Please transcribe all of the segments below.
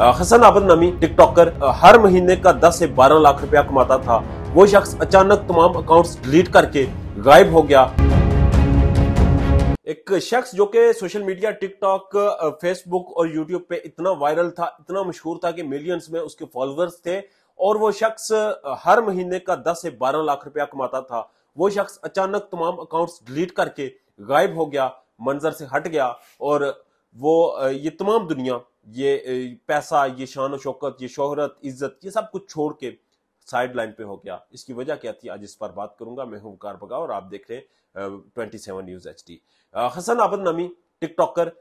हसन आबद नामी टिकटॉकर हर महीने का 10 से 12 लाख रुपया कमाता था वो शख्स अचानक तमाम अकाउंट्स डिलीट करके गायब हो गया एक शख्स जो कि सोशल मीडिया टिकटॉक फेसबुक और यूट्यूब पे इतना वायरल था इतना मशहूर था कि मिलियंस में उसके फॉलोअर्स थे और वो शख्स हर महीने का 10 से 12 लाख रुपया कमाता था वो शख्स अचानक तमाम अकाउंट्स डिलीट करके गायब हो गया मंजर से हट गया और वो ये तमाम दुनिया ये पैसा ये शान शौकत ये शोहरत इज्जत ये सब कुछ छोड़ के साइड लाइन पे हो गया इसकी वजह क्या थी आज इस पर बात करूंगा मैं हूं कार बगा और आप देख रहे हैं twenty seven news H D Hasan Abad नमी टिकटॉकर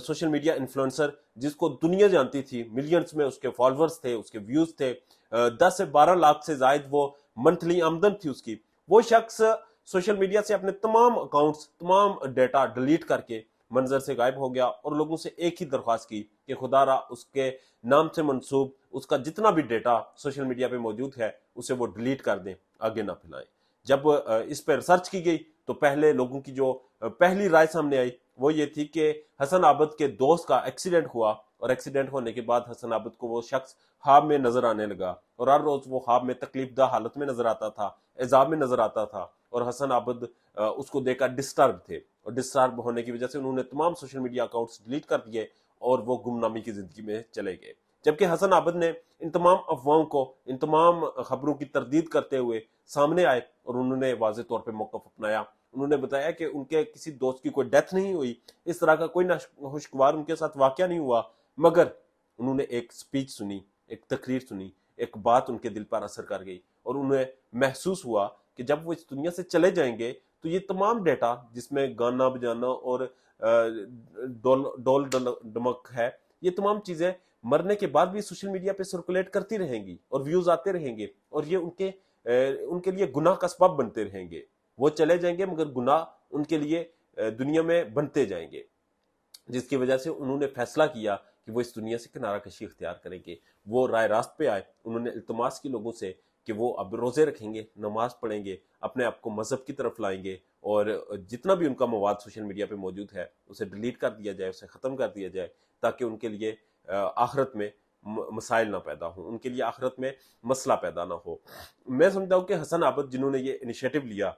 सोशल मीडिया इन्फ्लुएंसर जिसको दुनिया जानती थी मिलियंस में उसके फॉलोअर्स थे उसके व्यूज थे दस से बारह लाख से जायद वो मंथली आमदन थी उसकी वो शख्स सोशल मीडिया से अपने तमाम अकाउंट्स तमाम डेटा डिलीट करके मंजर से गायब हो गया और लोगों से एक ही दरख्वास्त की कि रहा उसके नाम से मंसूब उसका जितना भी डेटा सोशल मीडिया पे मौजूद है उसे वो डिलीट कर दें आगे ना फैलाएं जब इस पर रिसर्च की गई तो पहले लोगों की जो पहली राय सामने आई वो ये थी कि हसन आबद के दोस्त का एक्सीडेंट हुआ और एक्सीडेंट होने के बाद हसन आबद को वो शख्स हाब में नजर आने लगा और हर रोज वो हाब में तकलीफदा हालत में नजर आता था एजाब में नजर आता था और हसन आबद उसको देखकर डिस्टर्ब थे और डिस्चार्ज होने की वजह से उन्होंने तमाम सोशल मीडिया अकाउंट्स डिलीट कर दिए और वो गुमनामी की जिंदगी में चले गए जबकि हसन आबद ने इन तमाम अफवाहों को इन तमाम खबरों की तरदीद करते हुए सामने आए और उन्होंने वाज तौर पर मौकफ अपनाया उन्होंने बताया कि उनके किसी दोस्त की कोई डेथ नहीं हुई इस तरह का कोई नाशुशगवार उनके साथ वाक्य नहीं हुआ मगर उन्होंने एक स्पीच सुनी एक तकरीर सुनी एक बात उनके दिल पर असर कर गई और उन्हें महसूस हुआ कि जब वो इस दुनिया से चले जाएंगे तो ये तमाम डेटा जिसमें गाना बजाना और डोल डमक है ये तमाम चीजें मरने के बाद भी सोशल मीडिया पे सर्कुलेट करती रहेंगी और व्यूज आते रहेंगे और ये उनके उनके लिए गुनाह का सबब बनते रहेंगे वो चले जाएंगे मगर गुनाह उनके लिए दुनिया में बनते जाएंगे जिसकी वजह से उन्होंने फैसला किया कि वो इस दुनिया से किनारा कशी इख्तियार करेंगे वो राय रास्त पे आए उन्होंने इल्तमास की लोगों से कि वो अब रोज़े रखेंगे नमाज पढ़ेंगे अपने आप को मज़हब की तरफ लाएंगे और जितना भी उनका मवाद सोशल मीडिया पे मौजूद है उसे डिलीट कर दिया जाए उसे ख़त्म कर दिया जाए ताकि उनके लिए आखरत में मसाइल ना पैदा हों उनके लिए आखरत में मसला पैदा ना हो मैं समझता हूँ कि हसन आबद जिन्होंने ये इनिशिएटिव लिया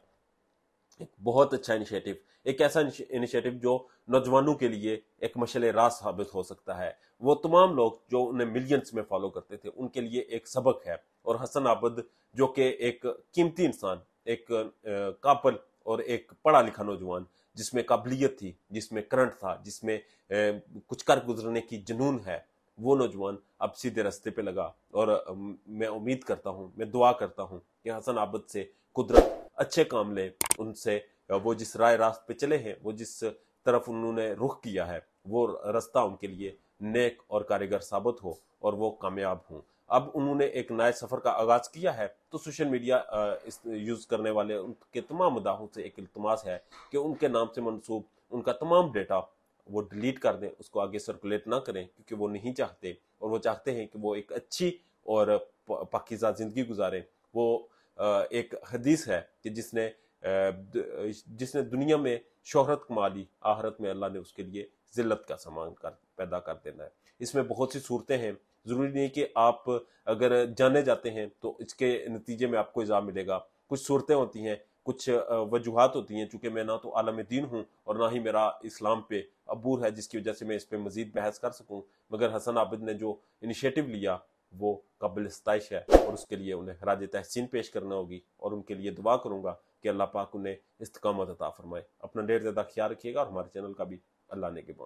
एक बहुत अच्छा इनिशिएटिव एक ऐसा इनिशिएटिव जो नौजवानों के लिए एक मशल रास साबित हो सकता है वो तमाम लोग जो उन्हें मिलियंस में फॉलो करते थे उनके लिए एक सबक है और हसन आबद जो कि एक कीमती इंसान एक कापल और एक पढ़ा लिखा नौजवान जिसमें काबिलियत थी जिसमें करंट था जिसमें कुछ कर गुजरने की जुनून है वो नौजवान अब सीधे रास्ते पे लगा और मैं उम्मीद करता हूँ मैं दुआ करता हूँ कि हसन आबद से कुदरत अच्छे काम ले उनसे वो जिस राय रास्त पे चले हैं वो जिस तरफ उन्होंने रुख किया है वो रास्ता उनके लिए नेक और कारीगर साबित हो और वो कामयाब हों अब उन्होंने एक नए सफ़र का आगाज़ किया है तो सोशल मीडिया इस यूज़ करने वाले उनके तमाम मदाहों से एक इल्तमास है कि उनके नाम से मनसूब उनका तमाम डेटा वो डिलीट कर दें उसको आगे सर्कुलेट ना करें क्योंकि वो नहीं चाहते और वो चाहते हैं कि वो एक अच्छी और पाकिजा ज़िंदगी गुजारें वो एक हदीस है कि जिसने जिसने दुनिया में शोहरत कमा ली आहरत में अल्लाह ने उसके लिए ज़िल्लत का सामान कर पैदा कर देना है इसमें बहुत सी सूरतें हैं ज़रूरी नहीं कि आप अगर जाने जाते हैं तो इसके नतीजे में आपको इज़ाम मिलेगा कुछ सूरतें होती हैं कुछ वजूहत होती हैं चूँकि मैं ना तो आलम दीन हूँ और ना ही मेरा इस्लाम पे अबूर है जिसकी वजह से मैं इस पर मज़ीद बहस कर सकूँ मगर हसन आबिद ने जो इनिशियटिव लिया वो कबल स्ताइश है और उसके लिए उन्हें खराज तहसीन पेश करना होगी और उनके लिए दुआ करूँगा कि अल्लाह पाक उन्हें इस्तकाम अता फरमाए अपना डेढ़ ज़्यादा ख्याल रखिएगा और हमारे चैनल का भी अल्लाह ने के